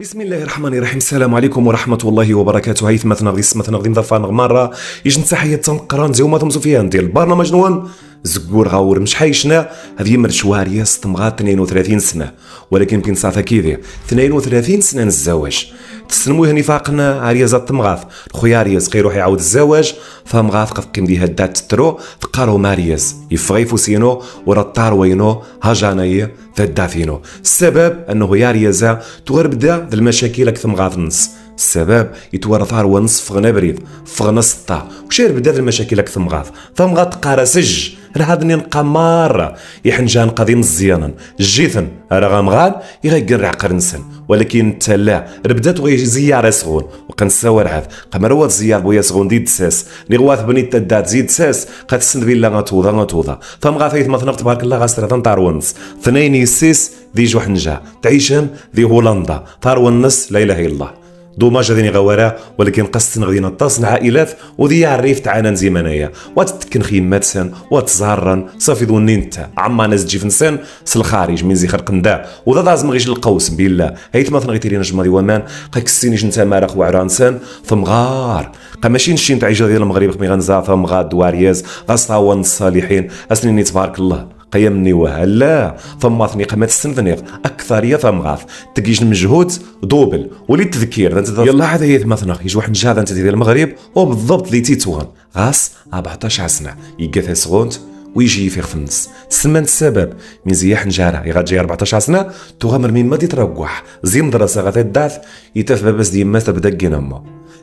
بسم الله الرحمن الرحيم السلام عليكم ورحمه الله وبركاته هيثم ثنغدي سمث نغدي مظفر نغمره يجن تحيه تنقران زيوما ثم سفيان ديال البرنامج نوان زقور غاور مش حيشنا هذه مرشواريه ستمغا 32 سنه ولكن يمكن صافا كيفي 32 سنه الزواج تسلموه هني فاقنا عريزة تمغاث خويا عريز غير يروح يعاود الزواج فمغاث قف قيم ديها الدات تترو فقارو ماريز يفغي فوسينو ورا الطار وينو هاجاناي فدافينو السبب انه يا ريازا تغرب دا المشاكل اكثر مغاث نص السبب يتورث هو نص فغنا بريد فغنا سطا وشير بدات المشاكل اكثر مغاث سج قرسج رهادني نقا مارة يحنجان قديم مزيانا جيثن راه غاد يغير عقر نسن ولكن لا ربدات غي زيارة سغون وقنساو العاف عاد قمر زيار بويا سغون ديد ساس نغواث بني تدات زيد ساس قد سند بلا غتوضا غتوضا ثم غاثيت مثلا تبارك الله غاسر تنطار ونص ثنين يسيس ذي جوحنجا تعيشهم ذي هولندا طار ونص لا اله الا الله دوماج غادي نغوارا ولكن قصتن غادي نطاس عائلات وذي عريف تعانا زي انايا واتتكن خيمات سن واتزهرن صافي دوني انت عما ناس تجي فنسان سالخارج من زي خرق ندا وذا داز مغيش القوس بالله هيت ما غيتي تيري جمالي ومان قاك السينيش انت مارق وعرانسان ثم غار قا ماشي نشي نتعيش ديال المغرب خمي غنزا ثم غاد دوارياز غاسطاوان الصالحين اسنيني تبارك الله قيمني وهلا ثم ثنيق ما اكثر اكثريه ثم غاث تقيش المجهود دوبل ولي التذكير يلا هذا هي ثم ثنق يجي واحد الجهه انت ديال المغرب وبالضبط اللي تيتوان غاس 14 سنه يقاث سغونت ويجي يفيق في النص سمان السبب من زياح نجارة جاي 14 سنة تغامر من ما تروح زي مدرسة غادي الدعث يتف باباس ديما تبدا كينا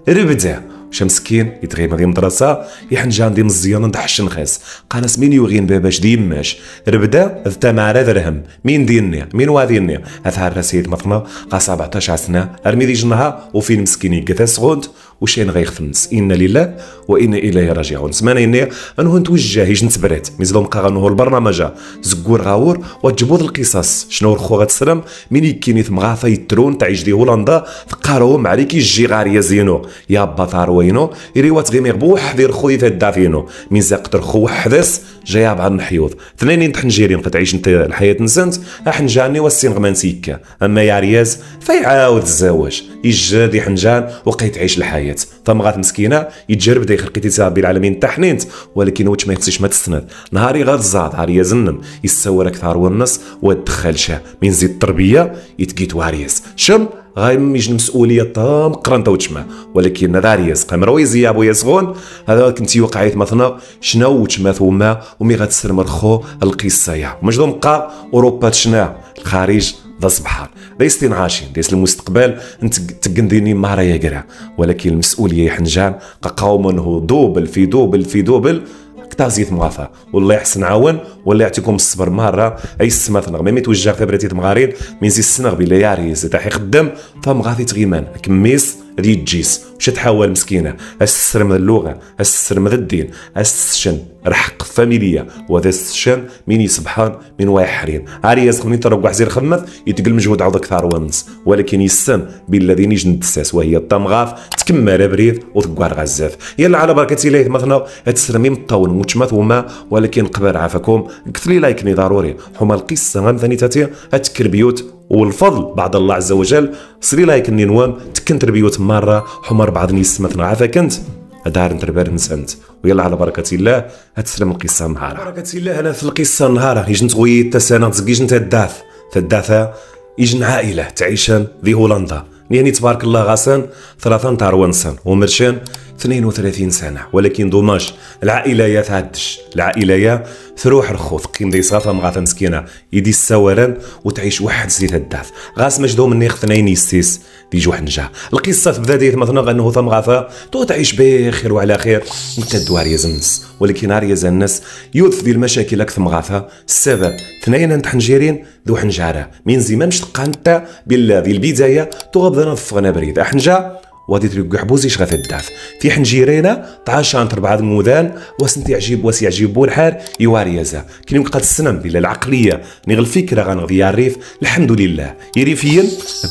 ربدا شمسكين يتغيم غير مدرسة يحنجان دي مزيان نضحشن خاس قناس مين يوغين باباش ديماش ربدا ذتا معرا درهم مين ديني مين واذيني هذا الرسيد مطنا قا 17 سنة ارمي دي جنها وفين مسكين قثا سغوند واش انا غيخفنس انا لله وانا اليه راجعون سمانا انا انه نتوجه يجي نتبرد مزلو مقا غنهو البرنامج زكور غاور وجبوض القصص شنو الخو السلام من يكيني مغافة يترون تعيش دي هولندا فقارو عليك يجي غار زينو يا بطار وينو يريوا تغيمي غبو حذير خويا الدافينو من زاقتر خو حدس جايه بعض الحيوض ثنينين تحنجيرين قد عيش انت الحياه نزنت احنجاني والسين غمانسيكا اما يا رياز فيعاود الزواج يجاد يحنجان وقيت عيش الحياه التحنيت غات مسكينه يتجرب داخل لقيتي ربي العالمين التحنيت ولكن واش ما يخصيش ما تستند نهاري الزاد نهاري يزنم يستور اكثر والنص ودخل شه من زيد التربيه يتقيت واريس شم مش المسؤوليه طام قرنطه وتشمع ولكن هذا ريزق مروي أبو يسغون هذا كنت يوقع مثلا شنو وتشما ثوما ومي غتستمر خو القصه يا مجدو قا اوروبا تشنا الخارج ذا بحال ليس عاشين ليس المستقبل انت تقنديني راي يقرا ولكن المسؤوليه حنجان قوم هو دوبل في دوبل في دوبل كتازيت مغافا والله يحسن عاون والله يعطيكم الصبر مره اي السما في ميمي توجه بريتيت تمغارين من زي السنغ بلا ياري زي تاعي خدم فمغافي تغيمان كميس ريجيس تجيس تحاول مسكينه استسر من اللغه استسر من الدين استسشن رحق فاميليا وهذا استسشن من سبحان من واي حرين عاري ياسر من تربع زير خمث يتقل مجهود عوض اكثر ونس ولكن يسن بالذين يجن الدساس وهي الطمغاف تكمل بريد وتقوار غزاف يلا على بركه الله مثلا تسرمي مطول متشمت وما ولكن قبل عافاكم قلت لي لايكني ضروري حما القصه غنثني تاتي بيوت والفضل بعد الله عز وجل سري لايك النينوان تكن تربيوت مرة حمر بعض مثلا عفا كنت دار نتربار نسنت ويلا على بركة الله هتسلم القصة نهارا بركة الله أنا في القصة نهارا يجن تغوي تسانا تزقيج نتا الداث تداثا يجن عائلة تعيشان في هولندا يعني تبارك الله غسان ثلاثة نتاع روانسان ومرشان 32 سنه ولكن دوماش العائله يا تعدش العائله يا تروح رخوض قيم دي صافا مغاثا مسكينه يدي السوران وتعيش واحد زيت الدعث غاس مجدو من خثنين يستيس دي جوح نجا القصه تبدا ديت مثلا انه ثم تو تعيش بخير وعلى خير انت الدوار يا ولكن نار يا يوث دي المشاكل اكثر مغاثا السبب اثنين حنجيرين ذو حنجاره من زمان مش تقانتا بالله في البدايه تغبضنا في بريد احنجا وادي تريق حبوزي غا الداف في حنجيرينا تعشان تربعة المودان واسنت يعجب واس يعجبو الحال يواري زا كي نبقى تسنم بلا العقلية فكرة الفكرة غنغضي الريف الحمد لله يريفين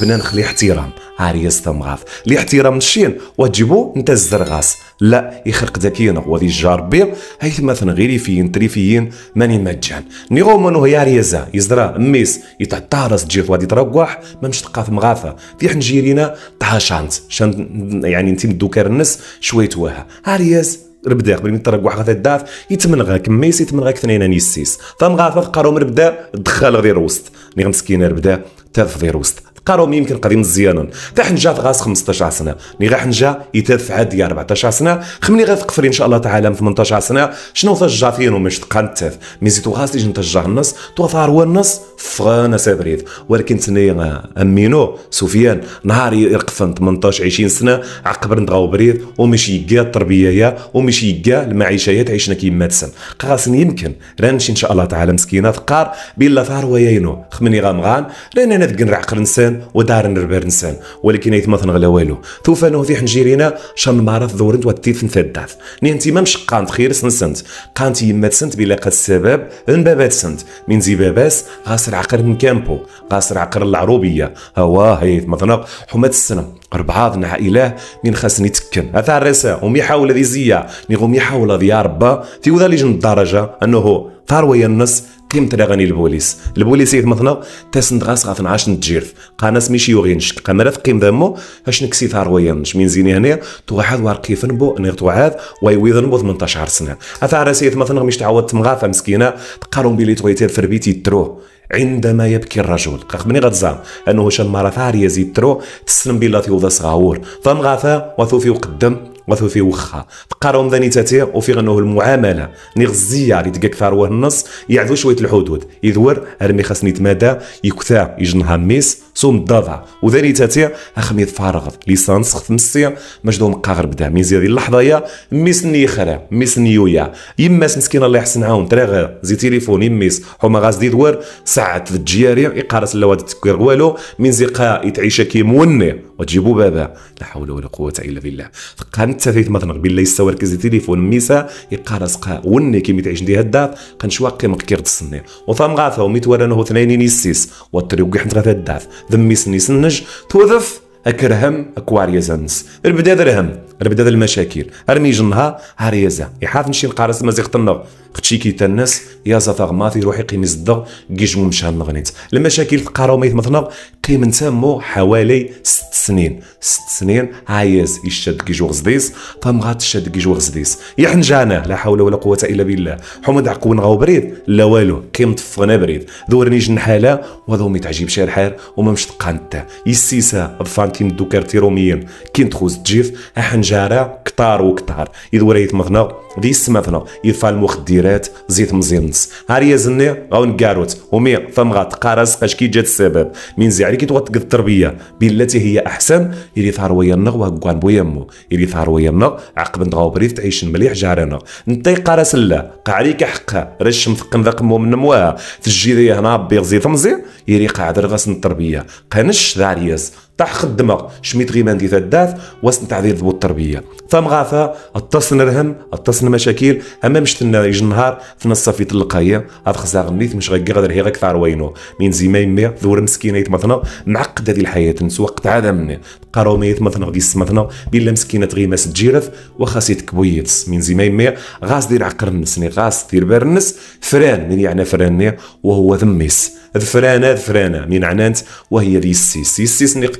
بنا نخلي احترام عاريز تمغاف الاحترام نشين وتجيبو نتا الزرغاس لا يخلق ذكيا هو دي الجار بير هيث مثلا غيريفيين تريفيين ماني مجان نيغو منو هي ريزا يزرا ميس يتعطارس راس جيف وادي تروح ما مش تقاف مغاثه في حنجيرينا طها شانس شان يعني انت مدوكار النس شويه واها هارياز ربدا قبل ما يطرق واحد غاثا الداف يتمنغا كميس يتمنغا كثنين نيسيس تنغاثا قارو من ربدا دخل غير وسط ني مسكينه ربدا تاب فيروس دير يمكن قديم الزيانون حتى حنجا غاس 15 سنه مي غا حنجا يتاب في عادية 14 سنه خمني غا تقفري ان شاء الله تعالى من 18 سنه شنو تجا فين ومش تقان تاف مي زيتو غاس تيجي نتجا النص تو ثار هو النص فغانا سابريت ولكن تنيا امينو سفيان نهار يرقف 18 20 سنه عقبر نضغاو بريد ومشي يلقى التربيه ومشي يلقى المعيشه تعيشنا كيما تسن قاسن يمكن رانش ان شاء الله تعالى مسكينه تقار بلا ثار وياينو خمني غامغان رانا نذق رعقل انسان ودار نربر انسان ولكن ايثما تنغلى والو ثوفانو في حنجيرينا شان مارث دورنت وتيت ثدات ني انت ما مش قانت خير سنسنت قانت يما تسنت بلا السبب ان بابات سنت من زي باباس غاس قاصر عقر كامبو قاصر عقر العروبية هوا هيث مثلاً حمات السنة ربعاض نع إله من خاصني تكن هذا الرسا وميحاول ذي زيا نغم يحاول ذي ربا في وذا لجن الدرجة أنه ثروة النص تيم تراغني البوليس البوليس مثلاً تاسن غاس غاثن نعاش نتجيرف قاناس ميشي يوغينشك قانا قيم تقيم ذمو اش نكسي ثار ويانش من زيني هنا توحد وارقي فنبو نغتو عاد ويويذنبو 18 سنة اثار سيث مثلا مش تعاود تمغافة مسكينة تقارن بلي تغيتير في ربيتي تروه عندما يبكي الرجل قاق مني غتزعم انه مارا فعر زيد ترو تسلم بلا وضا صغاور فمغاثا وثوفي وقدم وثو في وخا تقارون ذاني تاتي وفي غنوه المعامله ني اللي تلقى كثار النص يعذو شويه الحدود يذور ارمي خاصني يتمادى يكثا يجنها ميس سوم الضضع وذاني تاتي اخمي تفارغ ليسانس خمسية مجدو مقاغر بدا من زيادي اللحظه يا ميس خرا ميس نيويا يما مسكين الله يحسن عاون تراغ زي تليفون يميس حوما غاز دي يدور ساعه تجياري يقارس لا تكير والو من زيقا يتعيش كي موني وتجيبوا بابا لا حول ولا قوه الا بالله فقانت تفيت مثلا قبل لا يستوى ركز التليفون ميسا يبقى راسقا وني كيما تعيش نديها الدار قنشواقي مقكير تصني وثام غاثا وميت ورانه اثنين نيسيس وطري وقحنت غاثا الداف ذمي سني سنج توذف اكرهم اكواريا زنس البدا درهم ربدا المشاكل ارمي جنها هار يزا يحاف نشي القارس مازي خطنا ختشي كيتا الناس يا ما ماثي روحي قيمي الصدق كيجمو مشى نغنيت المشاكل في القارة ميت مثنا قيم نتامو حوالي ست سنين ست سنين عايز يشد كيجو غزديس فمغات تشد كيجو غزديس يحنجانا لا حول ولا قوه الا بالله حمد عقون غاو بريد لا والو كيم طفنا بريد دورني جنحاله وهذا ما شي الحال وما مش تقانتا يسيسا بفانتين دوكارتي روميين كين تخوز تجيف احنجا النجاره كتار وكتار اذ وريت مثلا ديس مثلا يدفع المخدرات زيت مزينس هاري يزني غون قاروت ومي فم قارس قاش كي جات السبب من زعري كي تغطق التربيه بالتي هي احسن إلي ثار ويا النغ وكوان بويا مو يلي ثار ويا النغ عقب نتغاو بريف تعيش مليح جارنا نتي قارس لا قعريك حقها رش مثقن ذاك مو من مواها تجي هنا بيغزي تمزي يلي قاعد رغس التربيه قنش ذاريس تاع خدمة شميت غيمان دي الداث وسن تعذير ذي التربية ثم غاثا اتصن رهم اتصن مشاكل اما مش تنا يجي النهار في الصافي تلقايا هذا خزاغ منيت مش غير هي غكثر وينو من زي ما يمي ذور مسكينة يتمثنى معقد هذه الحياة وقت قطعة مني قراو ما يتمثنى غدي يسمثنى بلا مسكينة غيماس تجيرث وخاسيت كبويتس من زي ما يمي غاس دير عقر النس غاس دير بار النس فران من يعني فران وهو ذميس ذفرانه ذفرانه من عنانت وهي لي السيس ريسيس اللي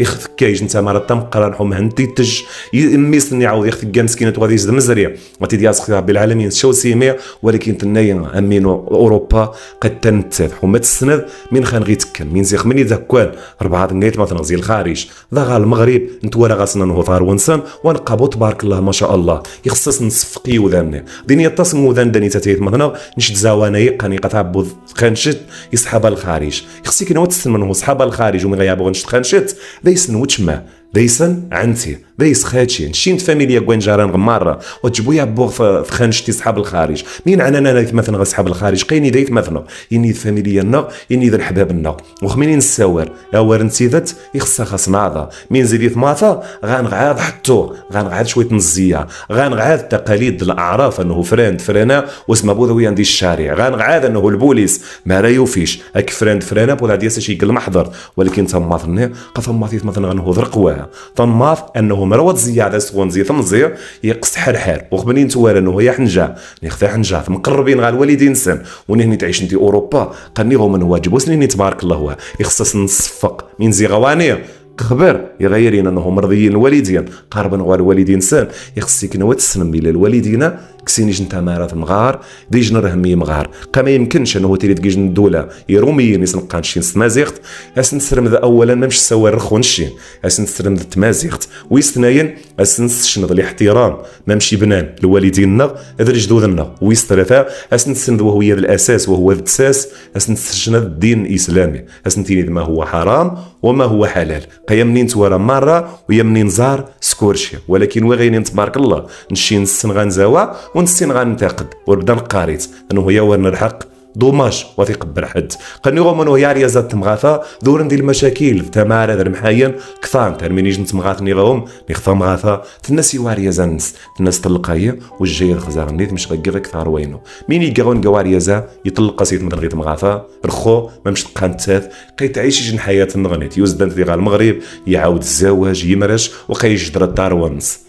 يخت كايج انت مرة قران نحو مهنتي تج يميس اللي عاود يخت كا مسكينات وغادي يزد مزريه وغادي دياس رب العالمين شو سيمير ولكن تنايا امينو اوروبا قد تنتد حما تسند من خان غي تكن من زيخ مني ذاكوان ربعة نقيت مثلا زي الخارج ضغى المغرب نتوالا غاسنا نهضر ونسان ونقابو تبارك الله ما شاء الله يخصص نصفقي وذان ديني يتصم وذان داني تاتيت مثلا نشد زوانايق قنيقة تعبو خانشت يصحابها الخارج خصك نوت تستمنو صحابها الخارج ومن غيابغون شتقانشت ذا يسنو تما دايسن عنتي دايس خاتشي نشين فاميليا جاران غمارة وتجبو يا بوغ في خانشتي صحاب الخارج مين عنا انا مثلا صحاب الخارج قيني ديت مثلا اني فاميليا نا اني ذا الحباب نا وخمينين السوار اوار ذات يخصها خاص ناضا مين زيديت ماثا غنغعاد حطو غنغعاد شويه مزيه غنغعاد تقاليد الاعراف انه فريند فرانا واسمها بوذوي عندي الشارع غنغعاد انه البوليس ما لا يوفيش اك فريند فرانا بوذا ديسا شي محضر ولكن تما ثني قفا ماثيت مثلا غنهضر قواها تاعنا تنماط انه مروه زياده سكون زي ثم زي يقص حرحر وقبل نتوارى انه هي حنجه نخذ حنجه قربين غا الوالدين سن ونهني تعيش انت اوروبا قني من واجب وسنين تبارك الله هو يخصص نصفق من زي غوانيه خبر يغيرين انهم مرضيين الوالدين قاربا غوار الوالدين سان يخصك نوا تسلم الى الوالدين كسينيش جنتا مارات مغار ديج مي مغار قام يمكنش انه تيري تجيج الدوله يروميين يسنقان شين سمازيخت اسن تسرمد اولا مامش سوى رخون شين اسن تسرمد تمازيخت ويستناين اسن تشنض الاحترام مامشي بنان لوالديننا ادري جدودنا ويسترثا اسن تسند وهو الاساس وهو الاساس اسن تشنض الدين الاسلامي اسن تيني ما هو حرام وما هو حلال منين توالى مره ويا منين زار سكورشيا ولكن وغين تبارك الله نشي نسن غنزاوا ونسين غننتقد ونبدا نقاريت انه هو الحق دوماج وثيق برحد قني غومن ويا ريازة تمغاثا دور ندير المشاكل تمارا ذر محاين كثان تان من يجن تمغاث نظام مغاثا مغاثة تنسي واريازة نس تنس تلقاية والجاي خزاغ نيت مش غير كثار وينو مين يقاون قواريازة يطلق سيت من غير مغاثا رخو ما مش تقان تاث قي تعيش جن حياة النغنيت يوزدان تديغا المغرب يعاود الزواج يمرش وقي يجدر الدار ونس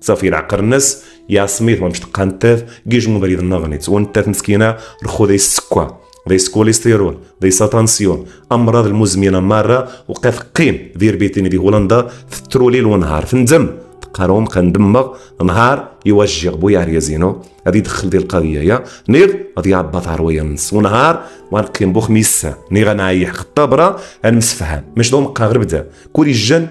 صافي العقر الناس يا سميث ما مشتقا نتاف كيج مريض النغنيت ونتاف مسكينه رخو دي السكوا دي الكوليسترول دي ساتانسيون امراض المزمنه ماره وقف قيم دير بيتيني دي هولندا في التروليل ونهار في الدم قاروم كندمغ نهار يوجه بويا ريازينو غادي يدخل ديال القضيه يا نير غادي يعبط عرويه نص ونهار ونقيم بو ميسا نير غنعيح خطابرة غنمسفهم مش دوم قا غير بدا كوري الجن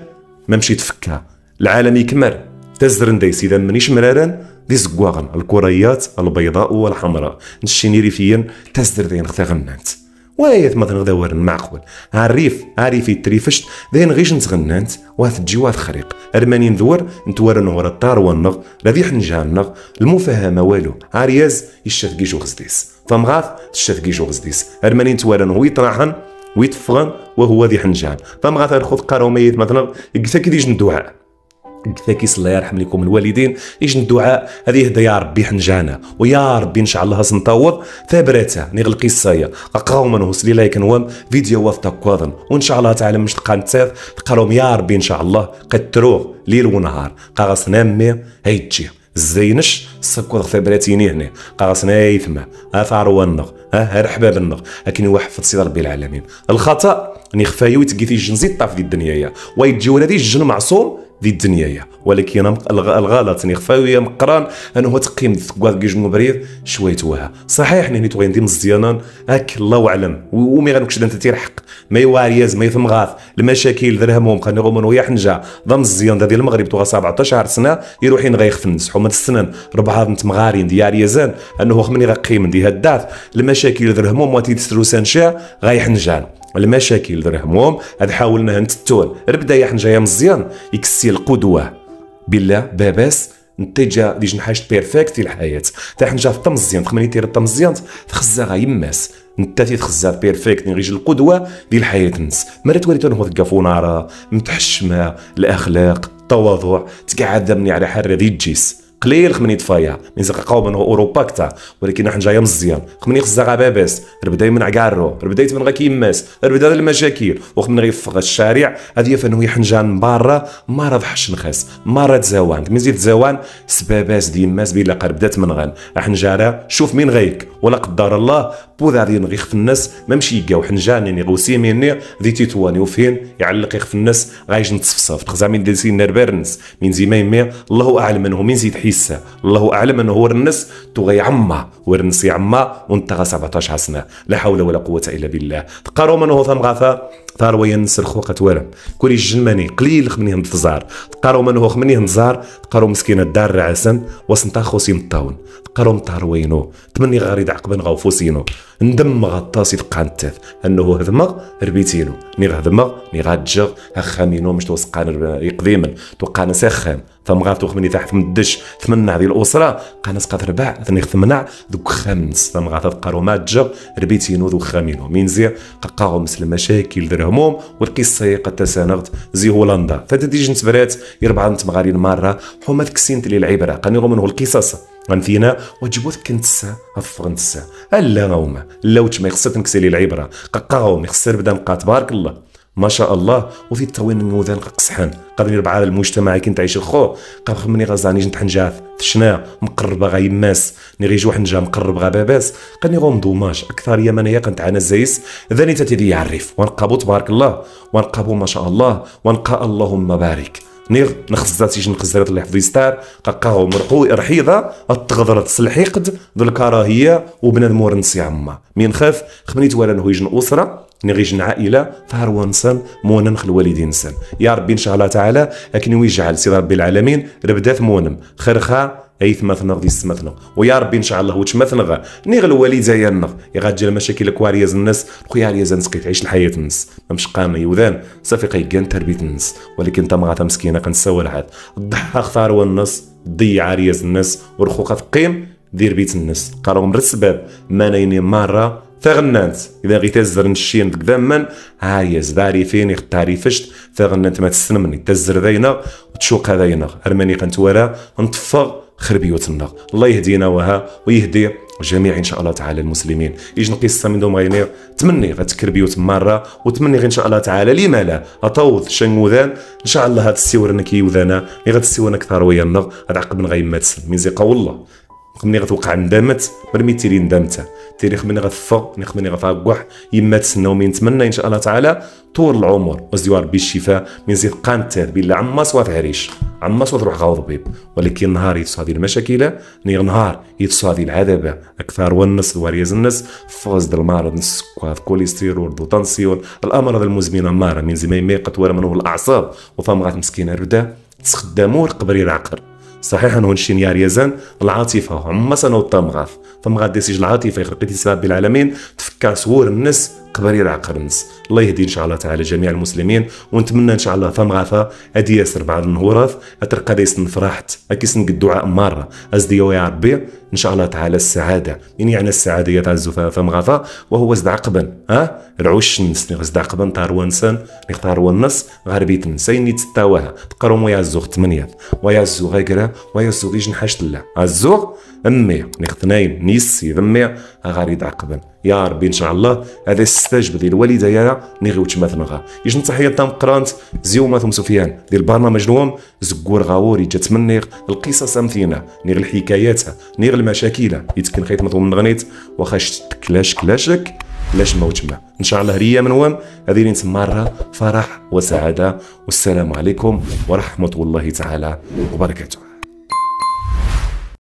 ما مشيت فكها العالم يكمل تزرن دايس اذا مانيش مرارن دي زكواغن الكريات البيضاء والحمراء نشيني ريفيا تزر دين غدا غنانت وياث مثلا غدا ورن معقول عريف عريفي تريفشت داين غيش نتغنانت واث تجي واث خريق ارماني ندور نتورن ورا الطار والنغ لذي حنجها المفاهمه والو عرياز يشاف كيجو غزديس فمغاث تشاف كيجو غزديس ارماني نتورن ويطرحن يطرحن ويتفغن وهو ذي حنجان فمغاث الخذ قارو ميت مثلا كتا ديجن ندوعه الثاكيس الله يرحم لكم الوالدين يجن الدعاء هذه هدا يا ربي حنجانا ويا ربي ان شاء الله سنطوض ثابرتا نغلقي يعني السايا قاوما وصلي لايك نوام فيديو وفتا كواضن وان شاء الله تعالى مش تلقى نتاث تقراهم يا ربي ان شاء الله قد تروغ ليل ونهار قاغس نامي هيتشي الزينش سكوض ثابرتيني هنا قاغسنا يثما ها فاروان نغ ها آه، رحباب النغ لكن يوحفظ سيد ربي العالمين الخطأ اني خفايا ويتقيتي الجنزي الطاف ديال الدنيا يا ويتجيو هذه الجن معصوم ديال يا ولكن الغلط خفايو يا مقران انه تقيم تكواد كيج مبريد شويه توها صحيح انني تبغي ندير مزيانا هاك الله اعلم ومي غنكش انت تير حق ما يواريز ما يثمغاث المشاكل درهمهم خلينا غومن ويا حنجه ضم الزيان ديال المغرب تغا 17 سنه يروحين غيخف نسحو من السنن ربعه متمغارين ديال يزان انه خمني غقيم ديال الدات المشاكل درهمهم وتيتسروسان شا غيحنجان المشاكل درهمهم هاد حاولنا نتتون ربدايا حنجايه مزيان يكسي القدوه بالله باباس نتيجة ديجن حاجة بيرفكت الحياة تا حنجا في الطمزيان تخمني تير الطمزيان تخزا غا يماس نتا تخزا بيرفكت نغيج القدوة ديال الحياة نس مالا تولي تنهض كافونارا متحشمة الأخلاق التواضع تقعد مني على حر ديال الجيس قليل خمني طفايع من زقاقاو من اوروبا كتا ولكن نحن جايه مزيان خمني خزا غا ربداي من عكارو ربداي من يتمنع كيماس ربدا المشاكل وخمن غيفغ الشارع هذه فنوي حنجان برا حش نخس ما مرض زوان من زيد زوان سباباس ديماس بلا قرب تمنغن حنجاره شوف مين غيك ولا قدر الله بوذا غادي نغيخ في الناس ما مشي يقاو حنجاني يعني غوسي مني ذي تيتواني وفين يعلق يخ في الناس غايش نتصفصف تخزا من ديسي نربرنس من زي ما يمي الله اعلم منه من زيد حي بيس الله اعلم انه هو الناس تغي عما ورنس يعما وانت 17 سنه لا حول ولا قوه الا بالله تقارو منه ثم غافا ثار نسر خوقة توالم كوري الجلماني قليل خمني فزار تقارو من هو خمني هنتزار تقارو مسكينة الدار رعسن وسنتا خوسي مطاون تقارو مطار وينو تمني غاري دعقبن غوفوسينو ندم غطاسي تقانتاث انه هذمغ ربيتينو ني غهذمغ ني غاتجغ اخامينو مش توسقان يقديما توقان سخام ثم غاتو خمني تحت مدش ثمنع ذي الاسره قانس قد رباع ثني ثمنع ذوك خامنس ثم غاتا تقارو ما تجغ ربيتينو ذوك خامينو زير قاقاهم مثل مشاكل الهموم والقصة هي قد تسانغت زي هولندا فتديج نتبرات يربع نتمغارين مرة حوما تكسينت لي العبرة قنيرو منه القصص غنفينا وجبوت كنتسا افغنتسا الا غوما لو تما يخصها تنكسي لي العبرة قاقاو يخسر بدا نقات بارك الله ما شاء الله وفي التوين نوذان قصحان قادرين يربع المجتمع كي عايش الخو قبل خمني غزاني جنت حنجاف تشنا مقرب غا يماس ني غيجو حنجا مقرب غا باباس قني غوم دوماج اكثر يا منايا عانا الزيس ذاني تتيدي يعرف ونقابو تبارك الله ونقابو ما شاء الله ونقا اللهم بارك نيغ نخزاتي جن قزرات اللي حفظي ستار قاقاو مرقو رحيضة التغضر تسلحيقد ذو الكراهية وبنادمور نسي عما مين خاف خمنيت ولا نهويج أسرة نغيجن عائله فهروا نسن مونن خل والدين نسن يا ربي ان شاء الله تعالى اكن ويجعل سيدي ربي العالمين ربدات مونم خرخا اي ثمثنا غادي ثمثنا ويا ربي ان شاء الله وتمثنا غا نيغ الوالد يا غاتجي المشاكل كواريز الناس خويا رياز كيف تعيش الحياه الناس مش قامه يوذان صافي قيقان تربيه الناس ولكن تمغا مسكينه كنساوى الحال ضحى اختار والناس ضيع رياز الناس ورخوقه قيم دير بيت الناس قالوا من السباب ما نايني مره تغننت اذا غي تزر نشين دك ذمن هاي زداري يختاري فشت تغننت ما تسلمني تزر ذينا وتشوق ذينا ارماني قنتورا نطفغ خربيوتنا الله يهدينا وها ويهدي جميع ان شاء الله تعالى المسلمين ايج نقيس من دوم غينير تمني غتكربيوت مره وتمني غير ان شاء الله تعالى لما لا اطوض شنوذان ان شاء الله هاد السيور غير السيور غتسيون اكثر ويا النغ غتعقب من غيمات من قول والله خمني غتوقع ندمت برمي تيري ندمتها تيري خمني غتفا خمني غتعقح يما تسناو من نتمنى ان شاء الله تعالى طول العمر وزيو ربي الشفاء من زيد عما بلا هريش عما صوات روح غاو طبيب ولكن نهار يتصو هذه المشاكل نهار يتصو هذه العذبه اكثر والنص وريز النص فوز ديال المرض السكر كوليسترول دو طنسيون الامراض المزمنه مارا من زي ما يقتوى منه الاعصاب وفم غات مسكينه رده تخدمو القبر يعقر صحيح انه نشين يا ريزان العاطفه عما سنوطا مغاف فمغاد ديسيج العاطفه يخلق السبب بالعالمين تفكر صور الناس قبل يعقل الناس الله يهدي ان شاء الله تعالى جميع المسلمين ونتمنى ان شاء الله فم غافا هادي ياسر بعض النهورات اترقى ديسن فرحت نقد الدعاء مره ازدي يا ربي ان شاء الله تعالى السعاده من يعني السعاده يا تعزو فم غافا وهو زد عقبا ها العوش نسني زد عقبا طار نسان نختار ونص غربي بيت نسيني تقروا تقرم ويا الزوغ ثمانية ويا الزوغ غيكرا ويا الزوغ يجن حاجة الله الزوغ امي نختناين نيسي ذمي غريد عقبا يا ربي ان شاء الله هذا استجب ديال الوالده يا نغيوت ثنغا يجن تحية تام قرانت زيوما ثم سفيان ديال البرنامج نوم زكور غاوري جات نيغ القصص مثينة نيغ الحكايات نيغ المشاكل يتكن خيط غنيت واخا شت كلاش كلاشك لاش ما وتما ان شاء الله ريا من وام هذه مره فرح وسعادة والسلام عليكم ورحمة الله تعالى وبركاته